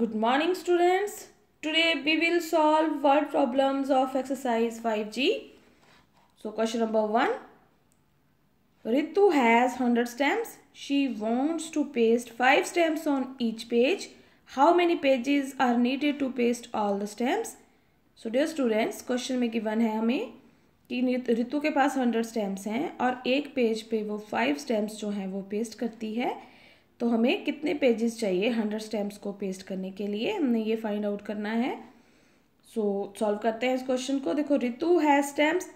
good morning students today we will solve word problems of exercise 5g so question number 1 ritu has 100 stamps she wants to paste 5 stamps on each page how many pages are needed to paste all the stamps so dear students question में given है हमें कि रितु के पास 100 stamps हैं और एक page पे वो फाइव स्टैम्प्स जो हैं वो पेस्ट करती है तो हमें कितने पेजेस चाहिए हंड्रेड स्टैम्प्स को पेस्ट करने के लिए हमने ये फाइंड आउट करना है सो so, सॉल्व करते हैं इस क्वेश्चन को देखो रितु है स्टैम्प्स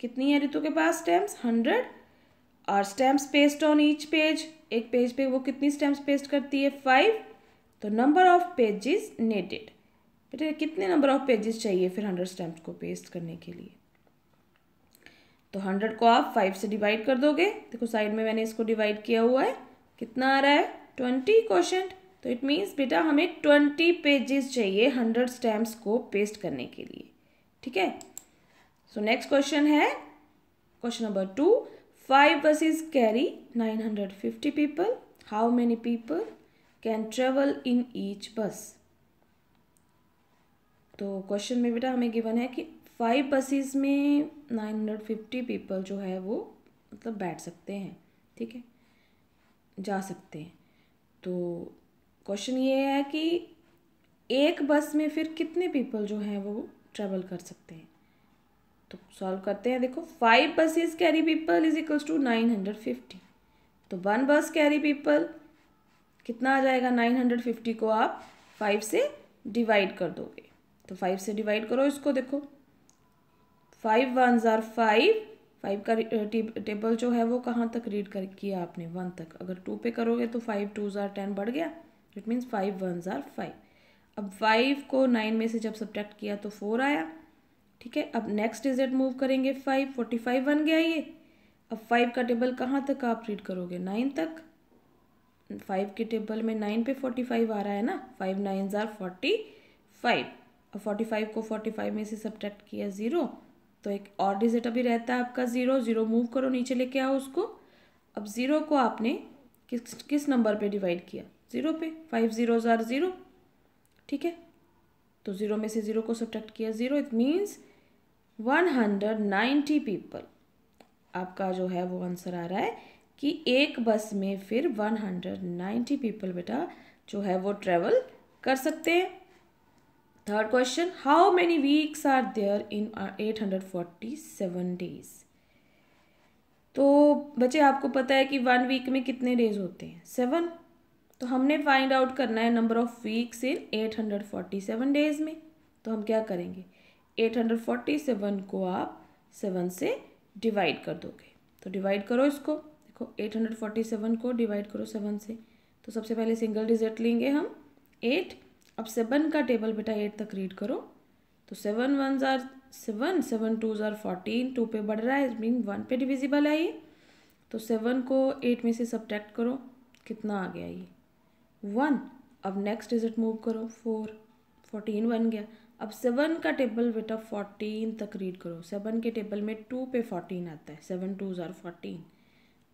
कितनी है रितु के पास स्टैम्प्स हंड्रेड और stamps paste on each page एक पेज पे वो कितनी स्टैम्प्स पेस्ट करती है फाइव तो नंबर ऑफ पेजेस नेटेड बेटे कितने नंबर ऑफ पेजेस चाहिए फिर हंड्रेड स्टैम्प्स को पेस्ट करने के लिए तो हंड्रेड को आप फाइव से डिवाइड कर दोगे देखो साइड में मैंने इसको डिवाइड किया हुआ है कितना आ रहा है ट्वेंटी क्वेश्चन तो इट मीन्स बेटा हमें ट्वेंटी पेजेस चाहिए हंड्रेड स्टैम्प्स को पेस्ट करने के लिए ठीक है सो नेक्स्ट क्वेश्चन है question number two five buses carry nine hundred fifty people how many people can travel in each bus तो क्वेश्चन में बेटा हमें गिवन है कि फाइव बसेस में नाइन हंड्रेड फिफ्टी पीपल जो है वो मतलब बैठ सकते हैं ठीक है जा सकते हैं तो क्वेश्चन ये है कि एक बस में फिर कितने पीपल जो हैं वो ट्रेवल कर सकते हैं तो सॉल्व करते हैं देखो five buses carry people is equals to nine hundred fifty तो वन बस कैरी पीपल कितना आ जाएगा नाइन हंड्रेड फिफ्टी को आप फाइव से डिवाइड कर दोगे तो फाइव से डिवाइड करो इसको देखो फाइव वन ज़ार फाइव फाइव का टेबल जो है वो कहाँ तक रीड कर किया आपने वन तक अगर टू पे करोगे तो फाइव टू ज़ार टेन बढ़ गया इट मीन्स फाइव वन ज़ार फाइव अब फाइव को नाइन में से जब सब्ट्रैक्ट किया तो फोर आया ठीक है अब नेक्स्ट डिजिट मूव करेंगे फाइव फोर्टी फाइव बन गया ये अब फाइव का टेबल कहाँ तक आप रीड करोगे नाइन तक फाइव के टेबल में नाइन पे फोर्टी फाइव आ रहा है ना फाइव नाइन ज़ार फोर्टी फाइव अब फोर्टी फाइव को फोर्टी फाइव में से सब्ट्रैक्ट किया ज़ीरो तो एक और डिजिट अभी रहता है आपका ज़ीरो ज़ीरो मूव करो नीचे लेके आओ उसको अब ज़ीरो को आपने किस किस नंबर पे डिवाइड किया ज़ीरो पे फाइव ज़ीरो ज़ार ज़ीरो ठीक है तो ज़ीरो में से ज़ीरो को सब्ट्रैक्ट किया zero it means one hundred ninety people आपका जो है वो आंसर आ रहा है कि एक बस में फिर वन हंड्रेड नाइन्टी पीपल बेटा जो है वो ट्रेवल कर सकते हैं third question how many weeks are there in eight hundred forty seven days तो बच्चे आपको पता है कि वन वीक में कितने डेज होते हैं सेवन तो हमने फाइंड आउट करना है number of weeks in eight hundred forty seven days में तो हम क्या करेंगे एट हंड्रेड फोर्टी सेवन को आप सेवन से डिवाइड कर दोगे तो डिवाइड करो इसको देखो एट हंड्रेड फोर्टी सेवन को डिवाइड करो सेवन से तो सबसे पहले सिंगल डिजिट लेंगे हम एट अब सेवन का टेबल बेटा एट तक रीड करो तो सेवन वन ज़ार सेवन सेवन टू ज़ार फोर्टीन टू पे बढ़ रहा है मीन वन पे डिविजिबल है ये तो सेवन को एट में से सब्टैक्ट करो कितना आ गया ये वन अब नेक्स्ट डिजिट मूव करो फोर फोर्टीन बन गया अब सेवन का टेबल बेटा फोर्टीन तक रीड करो सेवन के टेबल में टू पे फोर्टीन आता है सेवन टू ज़ार फोर्टीन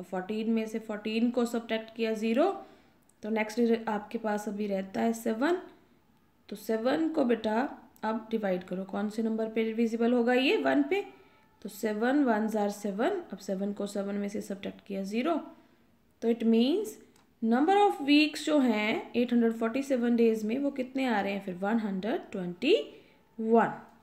और फोर्टीन में से फोर्टीन को सब्टैक्ट किया ज़ीरो तो नेक्स्ट आपके पास अभी रहता है सेवन तो सेवन को बेटा अब डिवाइड करो कौन से नंबर पे डिविजिबल होगा ये वन पे तो सेवन वन ज़ार सेवन अब सेवन को सेवन में से सब्ट्रैक्ट किया ज़ीरो तो it means number of weeks जो हैं eight hundred forty seven days में वो कितने आ रहे हैं फिर वन हंड्रेड ट्वेंटी वन